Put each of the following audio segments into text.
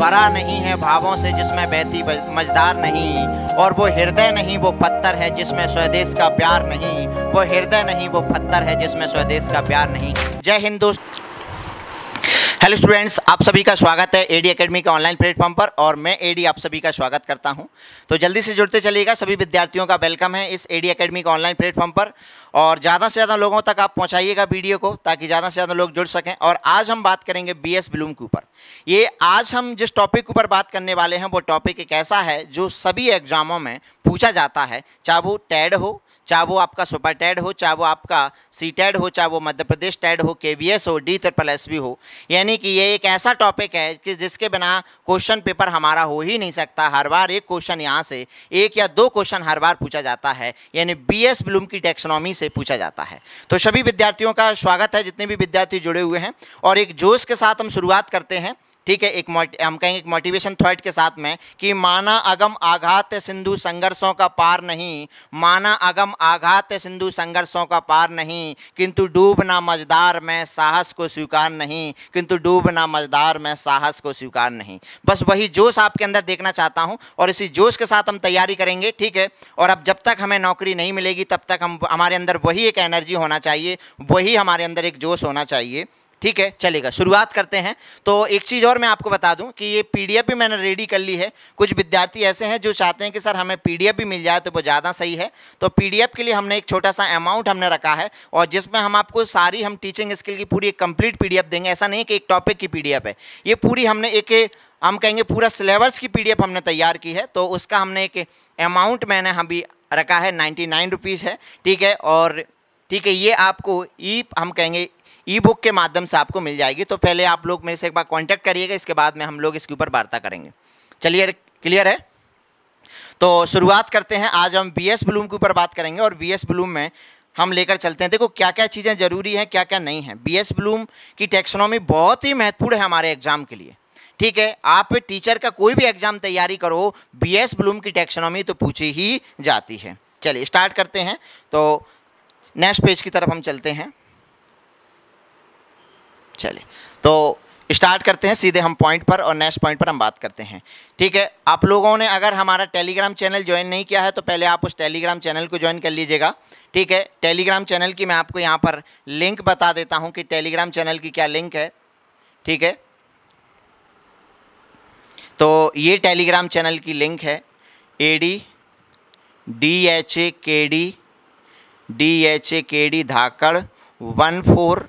भरा नहीं है भावों से जिसमें बहती मजदार नहीं और वो हृदय नहीं वो पत्थर है जिसमें स्वदेश का प्यार नहीं वो हृदय नहीं वो पत्थर है जिसमें स्वदेश का प्यार नहीं जय हिंद हेलो स्टूडेंट्स आप सभी का स्वागत है एडी एकेडमी के ऑनलाइन प्लेटफॉर्म पर और मैं एडी आप सभी का स्वागत करता हूं तो जल्दी से जुड़ते चलिएगा सभी विद्यार्थियों का वेलकम है इस एडी एकेडमी के ऑनलाइन प्लेटफॉर्म पर और ज़्यादा से ज़्यादा लोगों तक आप पहुंचाइएगा वीडियो को ताकि ज़्यादा से ज़्यादा लोग जुड़ सकें और आज हम बात करेंगे बी एस ब्लूम के ऊपर ये आज हम जिस टॉपिक ऊपर बात करने वाले हैं वो टॉपिक एक ऐसा है जो सभी एग्ज़ामों में पूछा जाता है चाहे वो टैड हो चाहे वो आपका सुपर टैड हो चाहे वो आपका सी टैड हो चाहे वो मध्य प्रदेश टैड हो के वी एस हो डी ट्रिपल एस बी हो यानी कि ये एक ऐसा टॉपिक है कि जिसके बिना क्वेश्चन पेपर हमारा हो ही नहीं सकता हर बार एक क्वेश्चन यहाँ से एक या दो क्वेश्चन हर बार पूछा जाता है यानी बी एस ब्लूम की टेक्सोनॉमी से पूछा जाता है तो सभी विद्यार्थियों का स्वागत है जितने भी विद्यार्थी जुड़े हुए हैं और एक जोश के साथ हम शुरुआत करते हैं ठीक है एक हम कहेंगे एक मोटिवेशन थॉट के साथ में कि माना अगम आघात सिंधु संघर्षों का पार नहीं माना अगम आघात सिंधु संघर्षों का पार नहीं किंतु डूबना मजदार में साहस को स्वीकार नहीं किंतु डूबना मजदार में साहस को स्वीकार नहीं बस वही जोश आपके अंदर देखना चाहता हूँ और इसी जोश के साथ हम तैयारी करेंगे ठीक है और अब जब तक हमें नौकरी नहीं मिलेगी तब तक हम हमारे अंदर वही एक एनर्जी होना चाहिए वही हमारे अंदर एक जोश होना चाहिए ठीक है चलेगा शुरुआत करते हैं तो एक चीज़ और मैं आपको बता दूं कि ये पीडीएफ भी मैंने रेडी कर ली है कुछ विद्यार्थी ऐसे हैं जो चाहते हैं कि सर हमें पीडीएफ भी मिल जाए तो वो ज़्यादा सही है तो पीडीएफ के लिए हमने एक छोटा सा अमाउंट हमने रखा है और जिसमें हम आपको सारी हम टीचिंग स्किल की पूरी एक कंप्लीट पी देंगे ऐसा नहीं कि एक टॉपिक की पी है ये पूरी हमने एक हम कहेंगे पूरा सिलेबस की पी हमने तैयार की है तो उसका हमने एक अमाउंट मैंने हम भी रखा है नाइन्टी नाइन रुपीज़ है ठीक है और ठीक है ये आपको ई e, हम कहेंगे ई बुक के माध्यम से आपको मिल जाएगी तो पहले आप लोग मेरे से एक बार कॉन्टैक्ट करिएगा इसके बाद में हम लोग इसके ऊपर वार्ता करेंगे चलिए क्लियर है तो शुरुआत करते हैं आज हम बी एस ब्लूम के ऊपर बात करेंगे और बी एस ब्लूम में हम लेकर चलते हैं देखो क्या क्या चीज़ें ज़रूरी हैं क्या क्या नहीं है बी एस ब्लूम की टेक्सोनॉमी बहुत ही महत्वपूर्ण है हमारे एग्जाम के लिए ठीक है आप टीचर का कोई भी एग्जाम तैयारी करो बी एस ब्लूम की टेक्सोनॉमी तो पूछी ही जाती है चलिए स्टार्ट करते हैं तो नेक्स्ट पेज की तरफ हम चलते हैं चले तो स्टार्ट करते हैं सीधे हम पॉइंट पर और नेक्स्ट पॉइंट पर हम बात करते हैं ठीक है आप लोगों ने अगर हमारा टेलीग्राम चैनल ज्वाइन नहीं किया है तो पहले आप उस टेलीग्राम चैनल को ज्वाइन कर लीजिएगा ठीक है टेलीग्राम चैनल की मैं आपको यहाँ पर लिंक बता देता हूँ कि टेलीग्राम चैनल की क्या लिंक है ठीक है तो ये टेलीग्राम चैनल की लिंक है A D D H A K D D H A K D धाकड़ वन फोर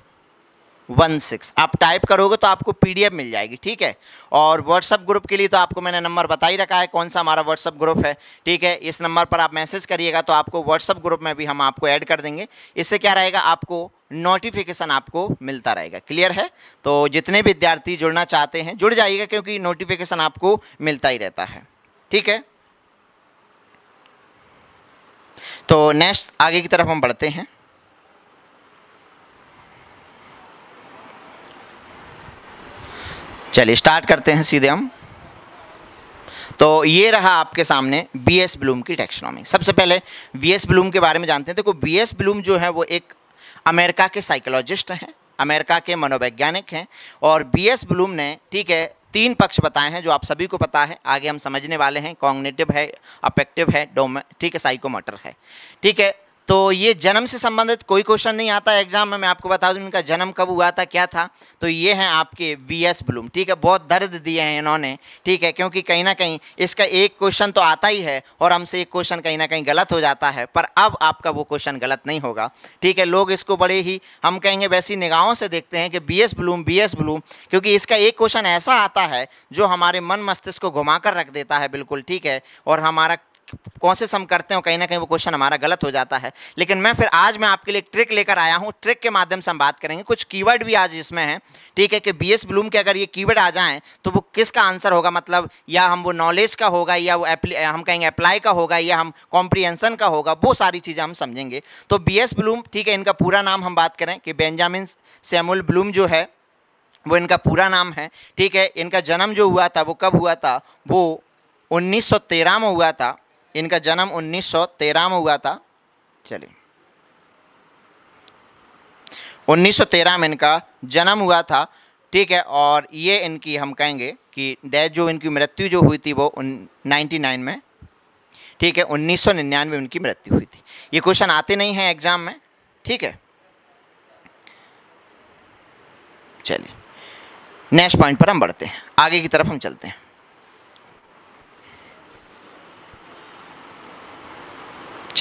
वन सिक्स आप टाइप करोगे तो आपको पीडीएफ मिल जाएगी ठीक है और व्हाट्सअप ग्रुप के लिए तो आपको मैंने नंबर बता ही रखा है कौन सा हमारा व्हाट्सअप ग्रुप है ठीक है इस नंबर पर आप मैसेज करिएगा तो आपको व्हाट्सअप ग्रुप में भी हम आपको ऐड कर देंगे इससे क्या रहेगा आपको नोटिफिकेशन आपको मिलता रहेगा क्लियर है तो जितने विद्यार्थी जुड़ना चाहते हैं जुड़ जाइएगा क्योंकि नोटिफिकेशन आपको मिलता ही रहता है ठीक है तो नेक्स्ट आगे की तरफ हम बढ़ते हैं चलिए स्टार्ट करते हैं सीधे हम तो ये रहा आपके सामने बी एस ब्लूम की टेक्सोनॉमी सबसे पहले बी एस ब्लूम के बारे में जानते हैं देखो बी एस ब्लूम जो है वो एक अमेरिका के साइकोलॉजिस्ट हैं अमेरिका के मनोवैज्ञानिक हैं और बी एस ब्लूम ने ठीक है तीन पक्ष बताए हैं जो आप सभी को पता है आगे हम समझने वाले हैं कॉग्नेटिव है अपेक्टिव है डोम ठीक है साइकोमोटर है ठीक है तो ये जन्म से संबंधित कोई क्वेश्चन नहीं आता एग्जाम में मैं आपको बता दूं इनका जन्म कब हुआ था क्या था तो ये हैं आपके वी एस ब्लूम ठीक है बहुत दर्द दिए हैं इन्होंने ठीक है क्योंकि कहीं ना कहीं इसका एक क्वेश्चन तो आता ही है और हमसे एक क्वेश्चन कहीं ना कहीं गलत हो जाता है पर अब आपका वो क्वेश्चन गलत नहीं होगा ठीक है लोग इसको बड़े ही हम कहेंगे वैसी निगाहों से देखते हैं कि B S Bloom B S Bloom क्योंकि इसका एक क्वेश्चन ऐसा आता है जो हमारे मन मस्तिष्क को घुमा रख देता है बिल्कुल ठीक है और हमारा कौन से सम करते हो कहीं ना कहीं वो क्वेश्चन हमारा गलत हो जाता है लेकिन मैं फिर आज मैं आपके लिए ट्रिक लेकर आया हूँ ट्रिक के माध्यम से हम बात करेंगे कुछ कीवर्ड भी आज इसमें हैं ठीक है कि बी एस ब्लूम के अगर ये कीवर्ड आ जाएँ तो वो किसका आंसर होगा मतलब या हम वो नॉलेज का होगा या वो हम कहेंगे अप्लाई का होगा या हम कॉम्प्रिहेंसन का होगा वो सारी चीज़ें हम समझेंगे तो बी एस ब्लूम ठीक है इनका पूरा नाम हम बात करें कि बेंजामिन सेमुल ब्लूम जो है वो इनका पूरा नाम है ठीक है इनका जन्म जो हुआ था वो कब हुआ था वो 1913 में हुआ था इनका जन्म उन्नीस में हुआ था चलिए 1913 में इनका जन्म हुआ था ठीक है और ये इनकी हम कहेंगे कि डेथ जो इनकी मृत्यु जो हुई थी वो नाइन्टी नाइन में ठीक है उन्नीस में उनकी मृत्यु हुई थी ये क्वेश्चन आते नहीं हैं एग्ज़ाम में ठीक है चलिए नेक्स्ट पॉइंट पर हम बढ़ते हैं आगे की तरफ हम चलते हैं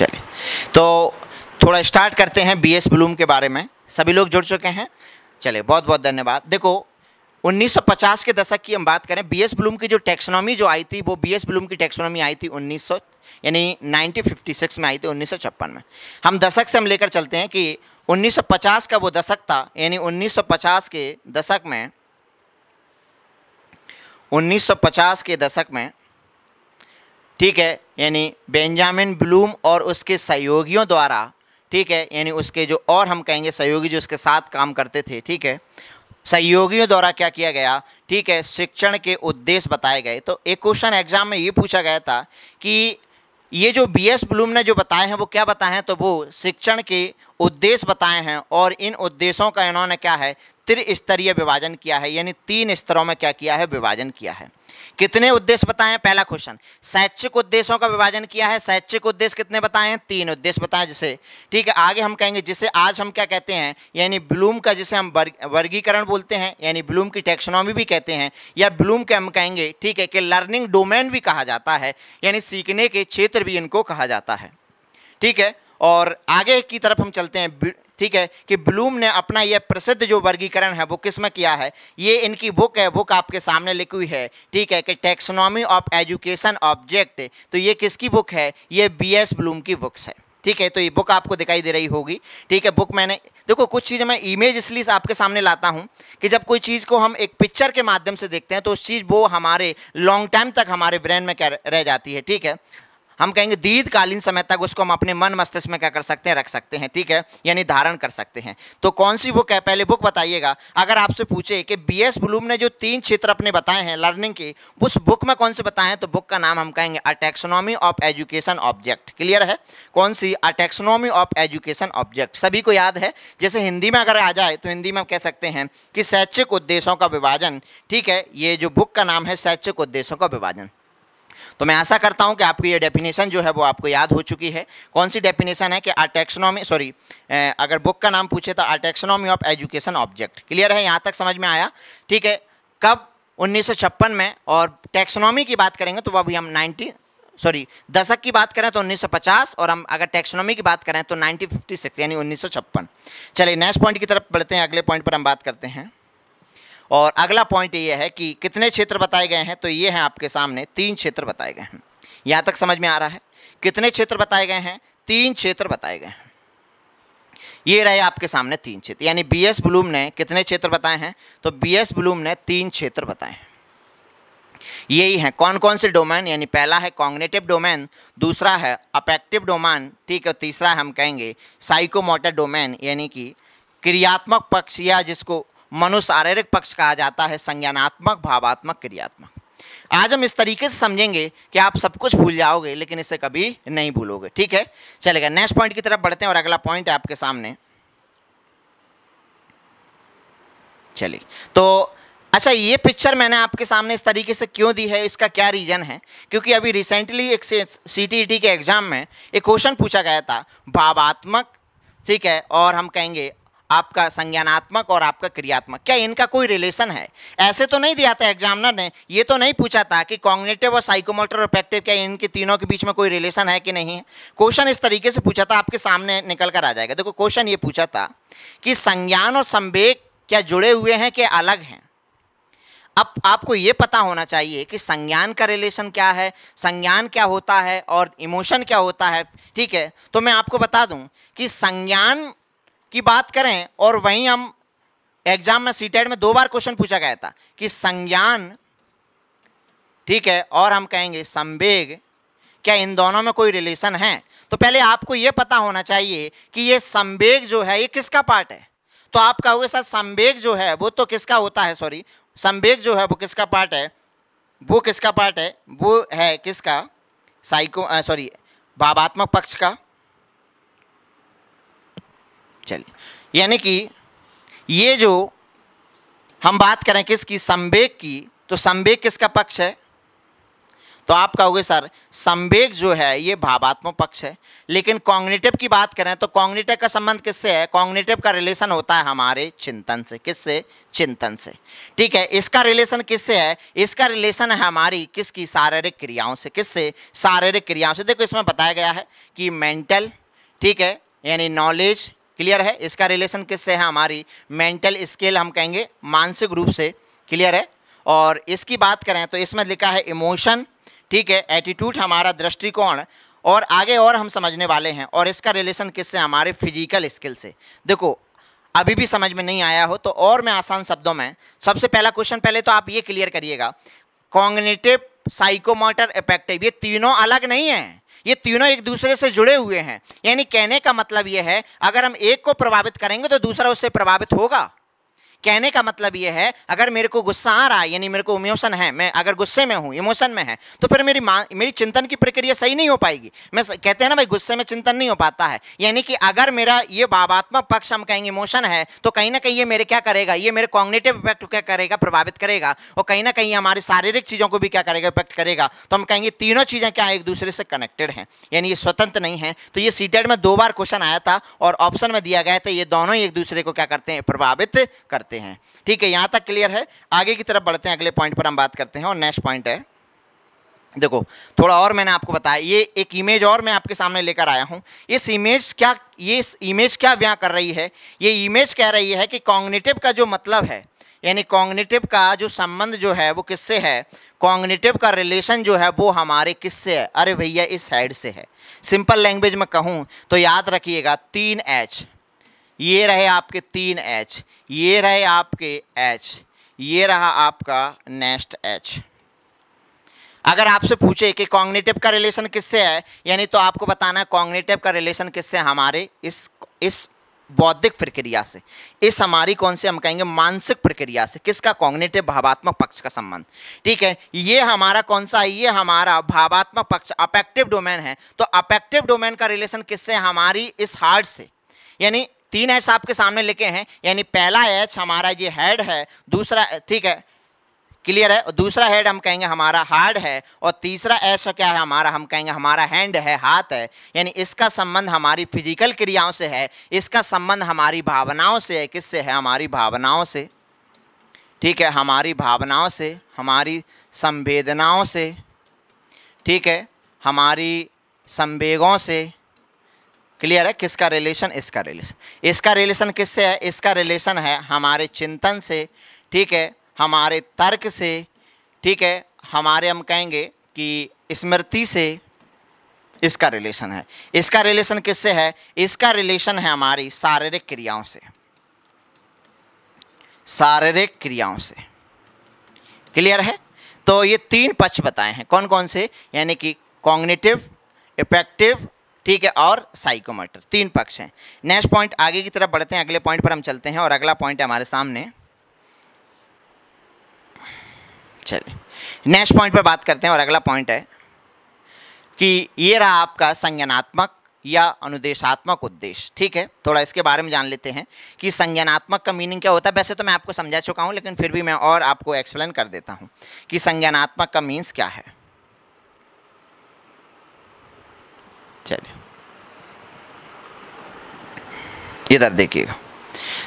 चले तो थोड़ा स्टार्ट करते हैं बी एस ब्लूम के बारे में सभी लोग जुड़ चुके हैं चले बहुत बहुत धन्यवाद देखो 1950 के दशक की हम बात करें बी एस ब्लूम की जो टेक्सोनॉमी जो आई थी वो बी एस ब्लूम की टेक्सोनॉमी आई थी 1900 यानी 1956 में आई थी उन्नीस में हम दशक से हम लेकर चलते हैं कि 1950 का वो दशक था यानी 1950 के दशक में 1950 के दशक में ठीक है यानी बेंजामिन ब्लूम और उसके सहयोगियों द्वारा ठीक है यानी उसके जो और हम कहेंगे सहयोगी जो उसके साथ काम करते थे ठीक है सहयोगियों द्वारा क्या किया गया ठीक है शिक्षण के उद्देश्य बताए गए तो एक क्वेश्चन एग्जाम में ये पूछा गया था कि ये जो बी एस ब्लूम ने जो बताए हैं वो क्या बताए हैं तो वो शिक्षण के उद्देश्य बताए हैं और इन उद्देश्यों का इन्होंने क्या है त्रिस्तरीय विभाजन किया है यानी तीन स्तरों में क्या किया है विभाजन किया है कितने उद्देश्य बताए पहला क्वेश्चन शैक्षिक उद्देश्यों का विभाजन किया है शैक्षिक उद्देश्य कितने बताए हैं तीन उद्देश्य बताए जिसे ठीक है आगे हम कहेंगे जिसे आज हम क्या कहते हैं यानी ब्लूम का जिसे हम वर्गीकरण बोलते हैं यानी ब्लूम की टेक्सोनॉमी भी कहते हैं या ब्लूम के हम कहेंगे ठीक है कि लर्निंग डोमेन भी कहा जाता है यानी सीखने के क्षेत्र भी इनको कहा जाता है ठीक है और आगे की तरफ हम चलते हैं ठीक है कि ब्लूम ने अपना यह प्रसिद्ध जो वर्गीकरण है वो किस में किया है ये इनकी बुक है बुक आपके सामने लिखी हुई है ठीक है कि टेक्सोनॉमी ऑफ एजुकेशन ऑब्जेक्ट तो ये किसकी बुक है ये बी एस ब्लूम की बुक्स है ठीक है तो ये बुक आपको दिखाई दे रही होगी ठीक है बुक मैंने देखो कुछ चीज़ें मैं इमेज इसलिए आपके सामने लाता हूँ कि जब कोई चीज़ को हम एक पिक्चर के माध्यम से देखते हैं तो उस चीज़ वो हमारे लॉन्ग टाइम तक हमारे ब्रेन में रह जाती है ठीक है हम कहेंगे दीर्घकालीन समय तक उसको हम अपने मन मस्तिष्क में क्या कर सकते हैं रख सकते हैं ठीक है यानी धारण कर सकते हैं तो कौन सी बुक है पहले बुक बताइएगा अगर आपसे पूछे कि बी एस ब्लूम ने जो तीन क्षेत्र अपने बताए हैं लर्निंग के उस बुक में कौन से बताए हैं तो बुक का नाम हम कहेंगे a taxonomy of education object clear है कौन सी अटेक्सोनॉमी ऑफ एजुकेशन ऑब्जेक्ट सभी को याद है जैसे हिंदी में अगर आ जाए तो हिंदी में हम कह सकते हैं कि शैक्षिक उद्देश्यों का विभाजन ठीक है ये जो बुक का नाम है शैक्षिक उद्देश्यों का विभाजन तो मैं आशा करता हूँ कि आपकी ये डेफिनेशन जो है वो आपको याद हो चुकी है कौन सी डेफिनेशन है कि आर सॉरी अगर बुक का नाम पूछे तो आर taxonomy of education object clear है यहाँ तक समझ में आया ठीक है कब उन्नीस में और टेक्सोनॉमी की बात करेंगे तो अभी हम 90 सॉरी दशक की बात करें तो 1950 और हम अगर टेक्सोनॉमी की बात करें तो 1956 यानी उन्नीस चलिए नेक्स्ट पॉइंट की तरफ बढ़ते हैं अगले पॉइंट पर हम बात करते हैं और अगला पॉइंट ये है कि कितने क्षेत्र बताए गए हैं तो ये हैं आपके सामने तीन क्षेत्र बताए गए हैं यहाँ तक समझ में आ रहा है कितने क्षेत्र बताए गए हैं तीन क्षेत्र बताए गए हैं ये रहे आपके सामने तीन क्षेत्र यानी बी एस ब्लूम ने कितने क्षेत्र बताए हैं तो बी एस ब्लूम ने तीन क्षेत्र बताए हैं यही है कौन कौन से डोमेन यानी पहला है कॉग्नेटिव डोमेन दूसरा है अपेक्टिव डोमेन ठीक है तीसरा हम कहेंगे साइकोमोटर डोमेन यानी कि क्रियात्मक पक्ष या जिसको मनोशारीरिक पक्ष कहा जाता है संज्ञानात्मक भावात्मक क्रियात्मक आज हम इस तरीके से समझेंगे कि आप सब कुछ भूल जाओगे लेकिन इसे कभी नहीं भूलोगे ठीक है चलेगा नेक्स्ट पॉइंट की तरफ बढ़ते हैं और अगला पॉइंट है आपके सामने चलिए तो अच्छा ये पिक्चर मैंने आपके सामने इस तरीके से क्यों दी है इसका क्या रीज़न है क्योंकि अभी रिसेंटली एक सी e के एग्ज़ाम में एक क्वेश्चन पूछा गया था भावात्मक ठीक है और हम कहेंगे आपका संज्ञानात्मक और आपका क्रियात्मक क्या इनका कोई रिलेशन है ऐसे तो नहीं दिया था एग्जामिनर ने ये तो नहीं पूछा था कि कॉग्नेटिव और साइकोमोटर और क्या इनके तीनों के बीच में कोई रिलेशन है कि नहीं क्वेश्चन इस तरीके से पूछा था आपके सामने निकल कर आ जाएगा देखो क्वेश्चन ये पूछा था कि संज्ञान और संवेक क्या जुड़े हुए हैं कि अलग हैं अब आपको ये पता होना चाहिए कि संज्ञान का रिलेशन क्या है संज्ञान क्या होता है और इमोशन क्या होता है ठीक है तो मैं आपको बता दूं कि संज्ञान की बात करें और वहीं हम एग्जाम में सीटेट e में दो बार क्वेश्चन पूछा गया था कि संज्ञान ठीक है और हम कहेंगे संवेग क्या इन दोनों में कोई रिलेशन है तो पहले आपको ये पता होना चाहिए कि ये संवेग जो है ये किसका पार्ट है तो आप कहोगे सर संवेग जो है वो तो किसका होता है सॉरी संवेग जो है वो किसका पार्ट है वो किसका पार्ट है वो है किसका साइको सॉरी भावात्मक पक्ष का चलिए यानी कि ये जो हम बात करें किसकी संवेग की तो संवेग किसका पक्ष है तो आप कहोगे सर संवेग जो है ये भावात्मक पक्ष है लेकिन कॉग्निटिव की बात करें तो कॉग्निटिव का संबंध किससे है कॉग्निटिव का रिलेशन होता है हमारे चिंतन से किससे चिंतन से ठीक है इसका रिलेशन किससे है इसका रिलेशन है हमारी किसकी शारीरिक क्रियाओं से किससे शारीरिक क्रियाओं से देखो इसमें बताया गया है कि मेंटल ठीक है यानी नॉलेज क्लियर है इसका रिलेशन किससे है हमारी मेंटल स्केल हम कहेंगे मानसिक रूप से क्लियर है और इसकी बात करें तो इसमें लिखा है इमोशन ठीक है एटीट्यूड हमारा दृष्टिकोण और आगे और हम समझने वाले हैं और इसका रिलेशन किससे हमारे फिजिकल स्किल से देखो अभी भी समझ में नहीं आया हो तो और मैं आसान शब्दों में सबसे पहला क्वेश्चन पहले तो आप ये क्लियर करिएगा कॉग्निटिव साइकोमोटर इफेक्टिव ये तीनों अलग नहीं हैं ये तीनों एक दूसरे से जुड़े हुए हैं यानी कहने का मतलब यह है अगर हम एक को प्रभावित करेंगे तो दूसरा उससे प्रभावित होगा कहने का मतलब ये है अगर मेरे को गुस्सा आ रहा है यानी मेरे को इमोशन है मैं अगर गुस्से में हूँ इमोशन में है तो फिर मेरी मेरी चिंतन की प्रक्रिया सही नहीं हो पाएगी मैं कहते हैं ना भाई गुस्से में चिंतन नहीं हो पाता है यानी कि अगर मेरा ये भावात्मक पक्ष हम कहेंगे इमोशन है तो कहीं ना कहीं ये मेरे क्या करेगा ये मेरे कॉग्नेटिव इफेक्ट क्या करेगा प्रभावित करेगा और कहीं ना कहीं हमारी शारीरिक चीज़ों को भी क्या करेगा इफेक्ट करेगा तो हम कहेंगे तीनों चीज़ें क्या एक दूसरे से कनेक्टेड हैं यानी ये स्वतंत्र नहीं है तो ये सीटेड में दो बार क्वेश्चन आया था और ऑप्शन में दिया गया था ये दोनों ही एक दूसरे को क्या करते हैं प्रभावित करते हैं सकते हैं ठीक है यहाँ तक क्लियर है आगे की तरफ बढ़ते हैं अगले पॉइंट पर हम बात करते हैं और नेक्स्ट पॉइंट है देखो थोड़ा और मैंने आपको बताया ये एक इमेज और मैं आपके सामने लेकर आया हूँ इस इमेज क्या ये इमेज क्या व्या कर रही है ये इमेज कह रही है कि कॉग्निटिव का जो मतलब है यानी कॉग्निटिव का जो संबंध जो है वो किससे है कॉग्निटिव का रिलेशन जो है वो हमारे किससे है अरे भैया इस साइड से है सिंपल लैंग्वेज में कहूँ तो याद रखिएगा तीन एच ये रहे आपके तीन एच ये रहे आपके एच ये रहा आपका नेक्स्ट एच अगर आपसे पूछे कि कॉग्निटिव का रिलेशन किससे है यानी तो आपको बताना है कॉग्निटिव का रिलेशन किससे हमारे इस इस बौद्धिक प्रक्रिया से इस हमारी कौन से हम कहेंगे मानसिक प्रक्रिया से किसका कॉग्निटिव भावात्मक पक्ष का संबंध ठीक है ये हमारा कौन सा है ये हमारा भावात्मक पक्ष अपेक्टिव डोमेन है तो अपेक्टिव डोमेन का रिलेशन किससे हमारी इस हार्ट से यानी तीन एच आपके सामने लिखे हैं यानी पहला एच हमारा ये हेड है दूसरा ठीक है क्लियर है और दूसरा हेड हम कहेंगे हमारा हार्ड है और तीसरा ऐसा क्या है हमारा हम कहेंगे हमारा हैंड है हाथ है यानी इसका संबंध हमारी फिजिकल क्रियाओं से है इसका संबंध हमारी भावनाओं से है किससे है हमारी भावनाओं से ठीक है हमारी भावनाओं से हमारी संवेदनाओं से ठीक है हमारी संवेगों से क्लियर है किसका रिलेशन इसका रिलेशन इसका रिलेशन किससे है इसका रिलेशन है हमारे चिंतन से ठीक है हमारे तर्क से ठीक है हमारे हम कहेंगे कि स्मृति से इसका रिलेशन है इसका रिलेशन किससे है इसका रिलेशन है हमारी शारीरिक क्रियाओं से शारीरिक क्रियाओं से क्लियर है तो ये तीन पक्ष बताए हैं कौन कौन से यानी कि कॉग्निटिव इफेक्टिव ठीक है और साइकोमोटर तीन पक्ष हैं नेक्स्ट पॉइंट आगे की तरफ बढ़ते हैं अगले पॉइंट पर हम चलते हैं और अगला पॉइंट है हमारे सामने चलिए नेक्स्ट पॉइंट पर बात करते हैं और अगला पॉइंट है कि ये रहा आपका संज्ञानात्मक या अनुदेशात्मक उद्देश्य ठीक है थोड़ा इसके बारे में जान लेते हैं कि संज्ञानात्मक का मीनिंग क्या होता है वैसे तो मैं आपको समझा चुका हूँ लेकिन फिर भी मैं और आपको एक्सप्लेन कर देता हूँ कि संज्ञानात्मक का मीन्स क्या है चलिए इधर देखिएगा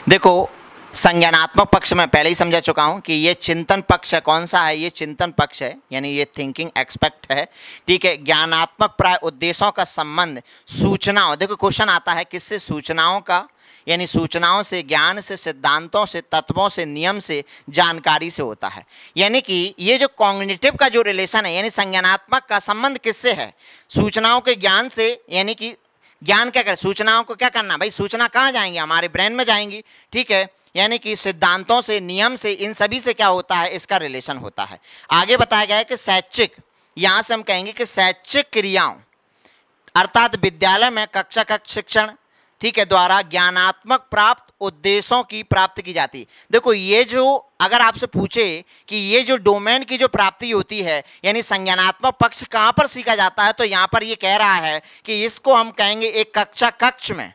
देखो संज्ञानात्मक पक्ष में पहले ही समझा चुका हूँ कि ये चिंतन पक्ष है कौन सा है ये चिंतन पक्ष है यानी ये थिंकिंग एक्सपेक्ट है ठीक है ज्ञानात्मक प्राय उद्देश्यों का संबंध सूचनाओं देखो क्वेश्चन आता है किससे सूचनाओं का यानी सूचनाओं से ज्ञान से सिद्धांतों से तत्वों से नियम से जानकारी से होता है यानी कि ये जो कॉग्निटिव का जो रिलेशन है यानी संज्ञानात्मक का संबंध किससे है सूचनाओं के ज्ञान से यानी कि ज्ञान क्या कर सूचनाओं को क्या करना भाई सूचना कहाँ जाएंगी हमारे ब्रेन में जाएंगी ठीक है यानी कि सिद्धांतों से नियम से इन सभी से क्या होता है इसका रिलेशन होता है आगे बताया गया है कि शैक्षिक यहाँ से हम कहेंगे कि शैक्षिक क्रियाओं अर्थात विद्यालय में कक्षा कक्ष शिक्षण व्यक्ति के द्वारा ज्ञानात्मक प्राप्त उद्देश्यों की प्राप्ति की जाती देखो ये जो अगर आपसे पूछे कि ये जो डोमेन की जो प्राप्ति होती है यानी संज्ञानात्मक पक्ष कहाँ पर सीखा जाता है तो यहाँ पर ये कह रहा है कि इसको हम कहेंगे एक कक्षा कक्ष में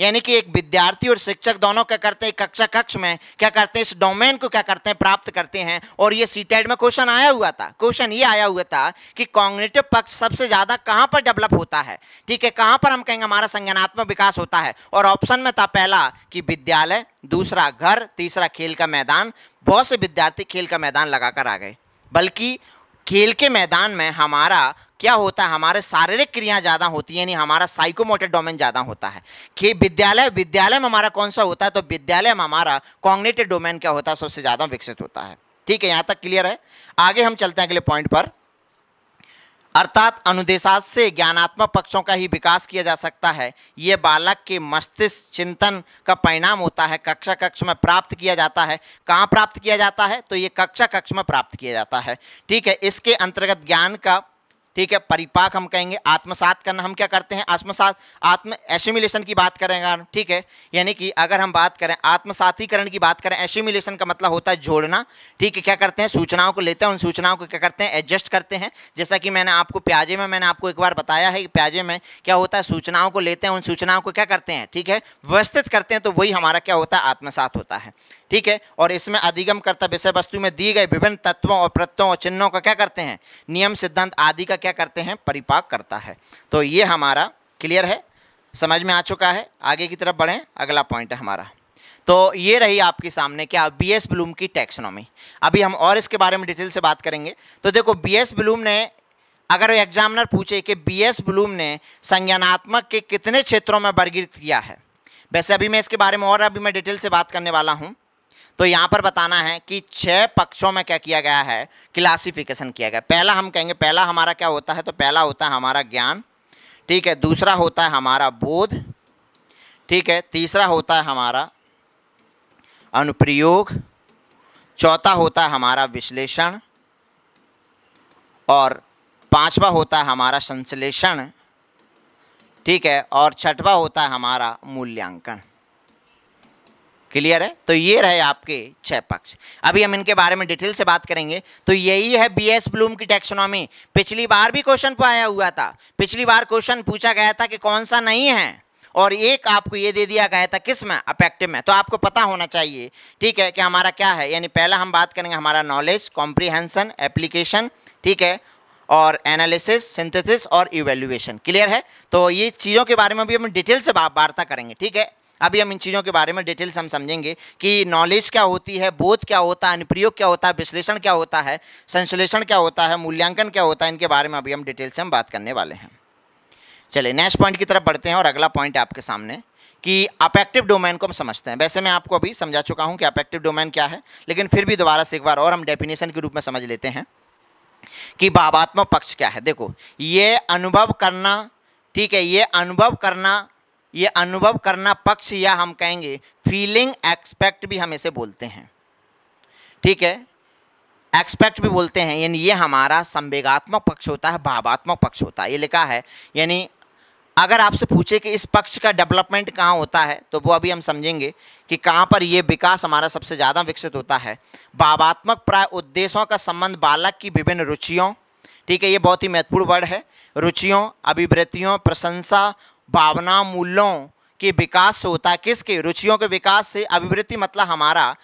यानी कि एक विद्यार्थी और शिक्षक दोनों क्या करते हैं कक्षा कक्ष में क्या करते हैं इस डोमेन को क्या करते हैं प्राप्त करते हैं और ये सी e में क्वेश्चन आया हुआ था क्वेश्चन ये आया हुआ था कि कॉग्नेटिव पक्ष सबसे ज़्यादा कहाँ पर डेवलप होता है ठीक है कहाँ पर हम कहेंगे हमारा संज्ञानात्मक विकास होता है और ऑप्शन में था पहला कि विद्यालय दूसरा घर तीसरा खेल का मैदान बहुत से विद्यार्थी खेल का मैदान लगाकर आ गए बल्कि खेल के मैदान में हमारा क्या होता है हमारे शारीरिक क्रियाएं ज़्यादा होती है यानी हमारा साइकोमोटर डोमेन ज़्यादा होता है कि विद्यालय विद्यालय में हमारा कौन सा होता है तो विद्यालय में हमारा कॉग्नेटिव डोमेन क्या होता है सबसे ज़्यादा विकसित होता है ठीक है यहाँ तक क्लियर है आगे हम चलते हैं अगले पॉइंट पर अर्थात अनुदेशात से ज्ञानात्मक पक्षों का ही विकास किया जा सकता है ये बालक के मस्तिष्क चिंतन का परिणाम होता है कक्षा कक्ष में प्राप्त किया जाता है कहाँ प्राप्त किया जाता है तो ये कक्षा कक्ष में प्राप्त किया जाता है ठीक है इसके अंतर्गत ज्ञान का ठीक है परिपाक हम कहेंगे आत्मसात करना हम क्या करते हैं आत्मसात आत्म एसिमिलेशन की बात करेंगे ठीक है यानी कि अगर हम बात करें आत्मसातीकरण की बात करें एसिमिलेशन का मतलब होता है जोड़ना ठीक है क्या करते हैं सूचनाओं को लेते हैं उन सूचनाओं को क्या करते हैं एडजस्ट करते हैं जैसा कि मैंने आपको प्याजे में मैंने आपको एक बार बताया है कि प्याजे में क्या होता है सूचनाओं को लेते हैं उन सूचनाओं को क्या करते हैं ठीक है व्यवस्थित करते हैं तो वही हमारा क्या होता है आत्मसात होता है ठीक है और इसमें अधिगम करता विषय वस्तु में दिए गए विभिन्न तत्वों और प्रत्ययों और चिन्हों का क्या करते हैं नियम सिद्धांत आदि का क्या करते हैं परिपाक करता है तो ये हमारा क्लियर है समझ में आ चुका है आगे की तरफ बढ़ें अगला पॉइंट है हमारा तो ये रही आपके सामने क्या बी एस ब्लूम की टैक्सोनॉमी अभी हम और इसके बारे में डिटेल से बात करेंगे तो देखो बी एस ब्लूम ने अगर एग्जामिनर पूछे कि बी एस ब्लूम ने संज्ञानात्मक के कितने क्षेत्रों में वर्गीकृत किया है वैसे अभी मैं इसके बारे में और अभी मैं डिटेल से बात करने वाला हूँ तो यहाँ पर बताना है कि छः पक्षों में क्या किया गया है क्लासिफिकेशन किया गया पहला हम कहेंगे पहला हमारा क्या होता है तो पहला होता है हमारा ज्ञान ठीक है दूसरा होता है हमारा बोध ठीक है तीसरा होता है हमारा अनुप्रयोग चौथा होता है हमारा विश्लेषण और पांचवा होता है हमारा संश्लेषण ठीक है और छठवा होता है हमारा मूल्यांकन क्लियर है तो ये रहे आपके छह पक्ष अभी हम इनके बारे में डिटेल से बात करेंगे तो यही है बी एस ब्लूम की टेक्सोनॉमी पिछली बार भी क्वेश्चन आया हुआ था पिछली बार क्वेश्चन पूछा गया था कि कौन सा नहीं है और एक आपको ये दे दिया गया था किस में अपेक्टिव में तो आपको पता होना चाहिए ठीक है कि हमारा क्या है यानी पहला हम बात करेंगे हमारा नॉलेज कॉम्प्रीहेंसन एप्लीकेशन ठीक है और एनालिसिस सिंथेसिस और इवेल्युएशन क्लियर है तो ये चीज़ों के बारे में भी हम डिटेल से वार्ता करेंगे ठीक है अभी हम इन चीज़ों के बारे में डिटेल्स हम समझेंगे कि नॉलेज क्या होती है बोध क्या होता है अनुप्रयोग क्या होता है विश्लेषण क्या होता है संश्लेषण क्या होता है मूल्यांकन क्या होता है इनके बारे में अभी हम डिटेल से हम बात करने वाले हैं चलिए नेक्स्ट पॉइंट की तरफ बढ़ते हैं और अगला पॉइंट आपके सामने कि अपेक्टिव डोमेन को हम समझते हैं वैसे मैं आपको अभी समझा चुका हूँ कि अपेक्टिव डोमेन क्या है लेकिन फिर भी दोबारा से एक बार और हम डेफिनेशन के रूप में समझ लेते हैं कि भावात्मक पक्ष क्या है देखो ये अनुभव करना ठीक है ये अनुभव करना ये अनुभव करना पक्ष या हम कहेंगे फीलिंग एक्सपेक्ट भी हम इसे बोलते हैं ठीक है एक्सपेक्ट भी बोलते हैं यानी ये हमारा संवेगात्मक पक्ष होता है भावात्मक पक्ष होता है ये लिखा है यानी अगर आपसे पूछे कि इस पक्ष का डेवलपमेंट कहाँ होता है तो वो अभी हम समझेंगे कि कहाँ पर यह विकास हमारा सबसे ज़्यादा विकसित होता है भावात्मक प्राय उद्देश्यों का संबंध बालक की विभिन्न रुचियों ठीक है ये बहुत ही महत्वपूर्ण वर्ड है रुचियों अभिवृत्तियों प्रशंसा भावना मूल्यों के विकास से होता है किसके रुचियों के विकास से अभिवृत्ति मतलब हमारा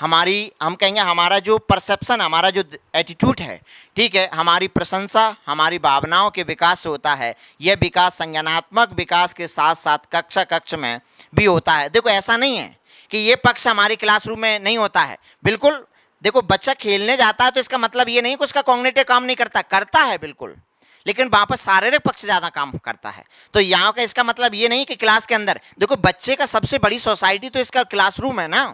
हमारी हम कहेंगे हमारा जो परसेप्शन हमारा जो एटीट्यूड है ठीक है हमारी प्रशंसा हमारी भावनाओं के विकास से होता है यह विकास संज्ञानात्मक विकास के साथ साथ कक्षा कक्ष में भी होता है देखो ऐसा नहीं है कि ये पक्ष हमारी क्लासरूम में नहीं होता है बिल्कुल देखो बच्चा खेलने जाता है तो इसका मतलब ये नहीं कि उसका कॉग्नेटिव काम नहीं करता करता है बिल्कुल लेकिन वहां पर शारीरिक पक्ष ज्यादा काम करता है तो यहाँ का इसका मतलब ये नहीं कि क्लास के अंदर देखो बच्चे का सबसे बड़ी सोसाइटी तो इसका क्लासरूम है ना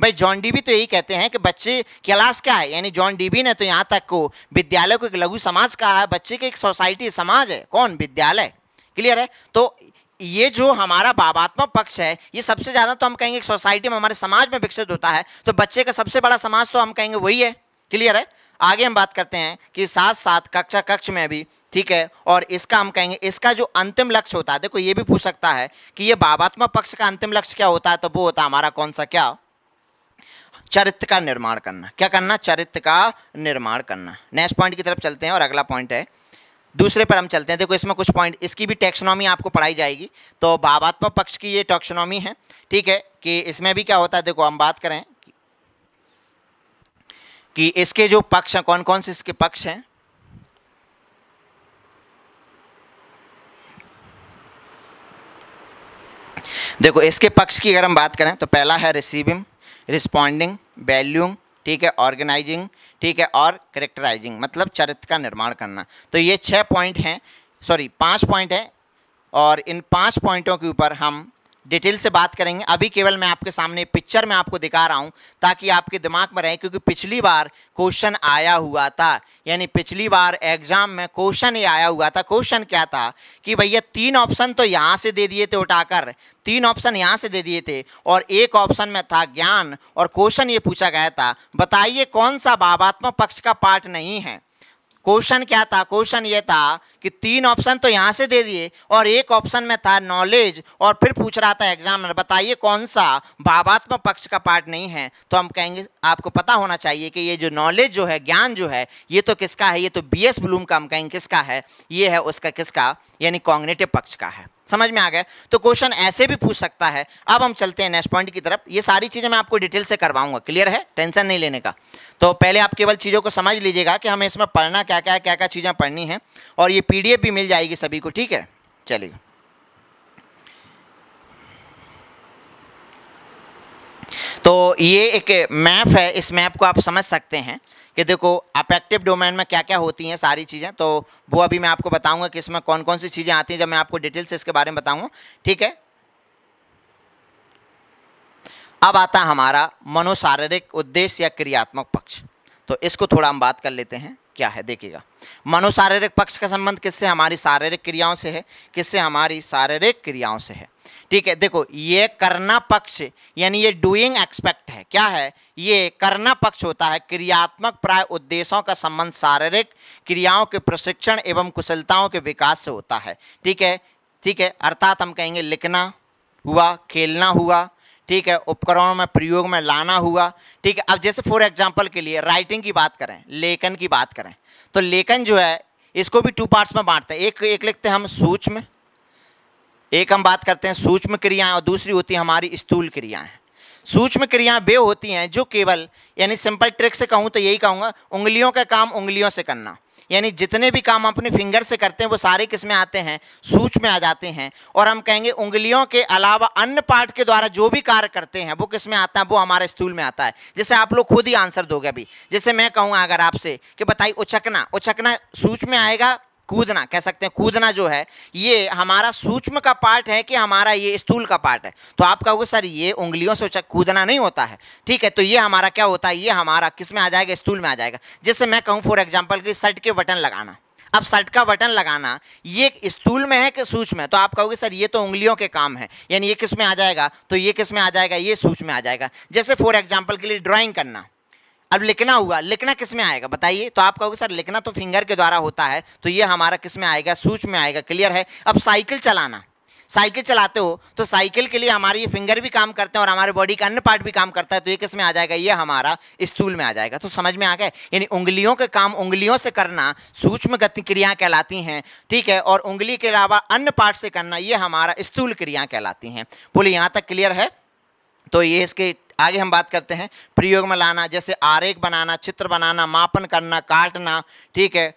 भाई जॉन डीबी तो यही कहते हैं कि बच्चे क्लास क्या है यानी जॉन डीबी ने तो यहाँ तक को विद्यालय को एक लघु समाज कहा है बच्चे की एक सोसाइटी समाज है कौन विद्यालय क्लियर है तो ये जो हमारा भावात्मक पक्ष है ये सबसे ज़्यादा तो हम कहेंगे सोसाइटी में हमारे समाज में विकसित होता है तो बच्चे का सबसे बड़ा समाज तो हम कहेंगे वही है क्लियर है आगे हम बात करते हैं कि साथ साथ कक्षा कक्ष में भी ठीक है और इसका हम कहेंगे इसका जो अंतिम लक्ष्य होता है देखो ये भी पूछ सकता है कि ये भावात्मक पक्ष का अंतिम लक्ष्य क्या होता है तो वो होता है हमारा कौन सा क्या चरित्र का निर्माण करना क्या करना चरित्र का निर्माण करना नेक्स्ट पॉइंट की तरफ चलते हैं और अगला पॉइंट है दूसरे पर हम चलते हैं देखो इसमें कुछ पॉइंट इसकी भी टैक्सोनॉमी आपको पढ़ाई जाएगी तो भावात्मक पक्ष की ये टैक्सोनॉमी है ठीक है कि इसमें भी क्या होता है देखो हम बात करें कि इसके जो पक्ष हैं कौन कौन से इसके पक्ष हैं देखो इसके पक्ष की अगर हम बात करें तो पहला है रिसीविंग रिस्पॉन्डिंग वैल्यूइंग ठीक है ऑर्गेनाइजिंग ठीक है और करेक्टराइजिंग मतलब चरित्र का निर्माण करना तो ये छः पॉइंट हैं सॉरी पाँच पॉइंट है और इन पाँच पॉइंटों के ऊपर हम डिटेल से बात करेंगे अभी केवल मैं आपके सामने पिक्चर में आपको दिखा रहा हूं ताकि आपके दिमाग में रहे क्योंकि पिछली बार क्वेश्चन आया हुआ था यानी पिछली बार एग्जाम में क्वेश्चन ये आया हुआ था क्वेश्चन क्या था कि भैया तीन ऑप्शन तो यहाँ से दे दिए थे उठाकर तीन ऑप्शन यहाँ से दे दिए थे और एक ऑप्शन में था ज्ञान और क्वेश्चन ये पूछा गया था बताइए कौन सा भावात्मक पक्ष का पार्ट नहीं है क्वेश्चन क्या था क्वेश्चन ये था कि तीन ऑप्शन तो यहाँ से दे दिए और एक ऑप्शन में था नॉलेज और फिर पूछ रहा था एग्जामिनर बताइए कौन सा भावात्मक पक्ष का पार्ट नहीं है तो हम कहेंगे आपको पता होना चाहिए कि ये जो नॉलेज जो है ज्ञान जो है ये तो किसका है ये तो बी एस ब्लूम का हम कहेंगे किसका है ये है उसका किसका यानी कॉग्नेटिव पक्ष का है समझ में आ गया तो क्वेश्चन ऐसे भी पूछ सकता है अब हम चलते हैं नेक्स्ट पॉइंट की तरफ ये सारी चीज़ें मैं आपको डिटेल से करवाऊंगा क्लियर है टेंशन नहीं लेने का तो पहले आप केवल चीज़ों को समझ लीजिएगा कि हमें इसमें पढ़ना क्या क्या क्या क्या चीज़ें पढ़नी है और ये पी भी मिल जाएगी सभी को ठीक है चलिए तो ये एक मैप है इस मैप को आप समझ सकते हैं कि देखो अपेक्टिव डोमेन में क्या क्या होती हैं सारी चीज़ें तो वो अभी मैं आपको बताऊंगा कि इसमें कौन कौन सी चीज़ें आती हैं जब मैं आपको डिटेल से इसके बारे में बताऊंगा ठीक है अब आता हमारा मनोशारीरिक उद्देश्य या क्रियात्मक पक्ष तो इसको थोड़ा हम बात कर लेते हैं क्या है देखिएगा मनोशारीरिक पक्ष का संबंध किससे हमारी शारीरिक क्रियाओं से है किससे हमारी शारीरिक क्रियाओं से है ठीक है देखो ये करना पक्ष यानी ये डूइंग एक्सपेक्ट है क्या है ये करना पक्ष होता है क्रियात्मक प्राय उद्देश्यों का संबंध शारीरिक क्रियाओं के प्रशिक्षण एवं कुशलताओं के विकास से होता है ठीक है ठीक है अर्थात हम कहेंगे लिखना हुआ खेलना हुआ ठीक है उपकरणों में प्रयोग में लाना हुआ ठीक है अब जैसे फॉर एग्जाम्पल के लिए राइटिंग की बात करें लेखन की बात करें तो लेखन जो है इसको भी टू पार्ट्स में बांटते हैं एक एक लिखते हैं हम सूक्ष्म एक हम बात करते हैं सूक्ष्म क्रियाएं और दूसरी होती है हमारी स्थूल क्रियाएं सूक्ष्म क्रियाएं वे होती हैं जो केवल यानी सिंपल ट्रिक से कहूँ तो यही कहूँगा उंगलियों का काम उंगलियों से करना यानी जितने भी काम अपने फिंगर से करते हैं वो सारे किस में आते हैं सूच में आ जाते हैं और हम कहेंगे उंगलियों के अलावा अन्य पार्ट के द्वारा जो भी कार्य करते हैं वो किस में आता है वो हमारे स्थूल में आता है जैसे आप लोग खुद ही आंसर दोगे अभी जैसे मैं कहूँगा अगर आपसे कि बताइए उछकना उछकना सूच में आएगा कूदना कह सकते हैं कूदना जो है ये हमारा सूक्ष्म का पार्ट है कि हमारा ये स्थूल का पार्ट है तो आप कहोगे सर ये उंगलियों से कूदना नहीं होता है ठीक है तो ये हमारा क्या होता है ये हमारा किस में आ जाएगा स्थूल में आ जाएगा जैसे मैं कहूँ फॉर एग्जाम्पल कि शर्ट के बटन लगाना अब शर्ट का बटन लगाना ये स्थूल में है कि सूक्ष्म में तो आप कहोगे सर ये तो उंगलियों के काम है यानी ये किस में आ जाएगा तो ये किस में आ जाएगा ये सूक्ष्म में आ जाएगा जैसे फॉर एग्जाम्पल के लिए ड्राइंग करना अब लिखना हुआ लिखना किस में आएगा बताइए तो आप कहोगे सर लिखना तो फिंगर के द्वारा होता है तो ये हमारा किस में आएगा सूच में आएगा क्लियर है अब साइकिल चलाना साइकिल चलाते हो तो साइकिल के लिए हमारे ये फिंगर भी काम करते हैं और हमारे बॉडी का अन्य पार्ट भी काम करता है तो ये किस में आ जाएगा ये हमारा स्थूल में आ जाएगा तो समझ में आ गया यानी उंगलियों के काम उंगलियों से करना सूक्ष्म गति क्रियाएं कहलाती हैं ठीक है और उंगली के अलावा अन्य पार्ट से करना ये हमारा स्थूल क्रिया कहलाती हैं बोले यहाँ तक क्लियर है तो ये इसके आगे हम बात करते हैं प्रयोग में लाना जैसे आरेख बनाना चित्र बनाना मापन करना काटना ठीक है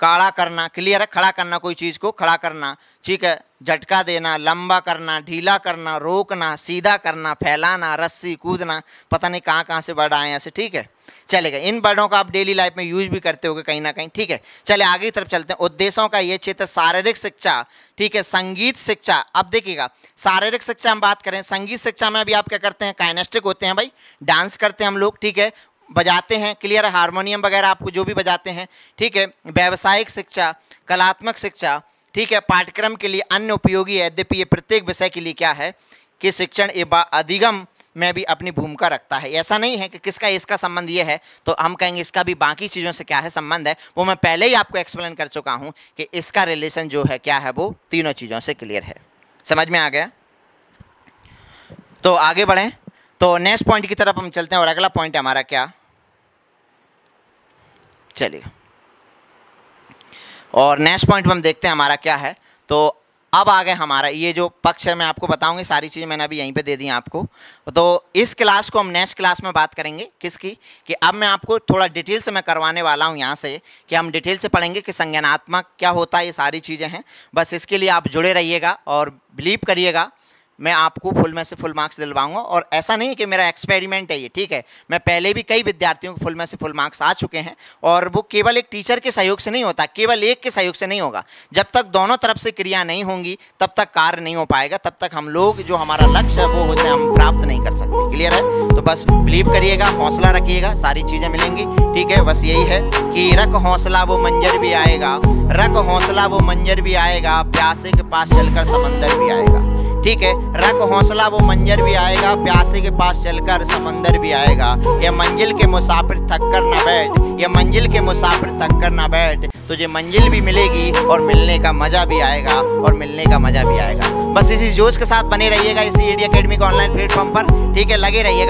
काड़ा करना क्लियर है खड़ा करना कोई चीज़ को खड़ा करना ठीक है झटका देना लंबा करना ढीला करना रोकना सीधा करना फैलाना रस्सी कूदना पता नहीं कहाँ कहाँ से वर्ड आए ऐसे ठीक है चलेगा इन वर्डों का आप डेली लाइफ में यूज भी करते होगे कहीं ना कहीं ठीक है चले आगे की तरफ चलते हैं उद्देश्यों का ये क्षेत्र शारीरिक शिक्षा ठीक है संगीत शिक्षा अब देखिएगा शारीरिक शिक्षा हम बात करें संगीत शिक्षा में अभी आप क्या करते हैं काइनेस्टिक होते हैं भाई डांस करते हैं हम लोग ठीक है बजाते हैं क्लियर है हारमोनियम वगैरह आपको जो भी बजाते हैं ठीक है व्यावसायिक शिक्षा कलात्मक शिक्षा ठीक है पाठ्यक्रम के लिए अन्य उपयोगी है यद्यपि ये प्रत्येक विषय के लिए क्या है कि शिक्षण एवं अधिगम में भी अपनी भूमिका रखता है ऐसा नहीं है कि किसका इसका संबंध ये है तो हम कहेंगे इसका भी बाकी चीज़ों से क्या है संबंध है वो मैं पहले ही आपको एक्सप्लेन कर चुका हूँ कि इसका रिलेशन जो है क्या है वो तीनों चीज़ों से क्लियर है समझ में आ गया तो आगे बढ़ें तो नेक्स्ट पॉइंट की तरफ हम चलते हैं और अगला पॉइंट हमारा क्या चलिए और नेक्स्ट पॉइंट हम देखते हैं हमारा क्या है तो अब आ गए हमारा ये जो पक्ष है मैं आपको बताऊंगी सारी चीज़ें मैंने अभी यहीं पे दे दी आपको तो इस क्लास को हम नेक्स्ट क्लास में बात करेंगे किसकी कि अब मैं आपको थोड़ा डिटेल से मैं करवाने वाला हूँ यहाँ से कि हम डिटेल से पढ़ेंगे कि संज्ञानात्मक क्या होता है ये सारी चीज़ें हैं बस इसके लिए आप जुड़े रहिएगा और बिलीव करिएगा मैं आपको फुल में से फुल मार्क्स दिलवाऊंगा और ऐसा नहीं है कि मेरा एक्सपेरिमेंट है ये ठीक है मैं पहले भी कई विद्यार्थियों को फुल में से फुल मार्क्स आ चुके हैं और वो केवल एक टीचर के सहयोग से नहीं होता केवल एक के सहयोग से नहीं होगा जब तक दोनों तरफ से क्रिया नहीं होंगी तब तक कार्य नहीं हो पाएगा तब तक हम लोग जो हमारा लक्ष्य है वो उसे हम प्राप्त नहीं कर सकते क्लियर है तो बस बिलीव करिएगा हौसला रखिएगा सारी चीज़ें मिलेंगी ठीक है बस यही है कि रख हौसला वो मंजर भी आएगा रख हौसला वो मंजर भी आएगा प्यासे के पास चलकर समंदर भी आएगा ठीक है रख हौसला वो मंजर भी आएगा प्यासे के पास चलकर समंदर भी आएगा ये मंजिल के मुसाफिर थक कर ना बैठ ये मंजिल के मुसाफिर थक कर ना बैठ तुझे मंजिल भी मिलेगी और मिलने का मज़ा भी आएगा और मिलने का मज़ा भी आएगा बस इसी जोश के साथ बने रहिएगा इसी एडी अकेडमी के ऑनलाइन प्लेटफॉर्म पर ठीक है लगे रहिएगा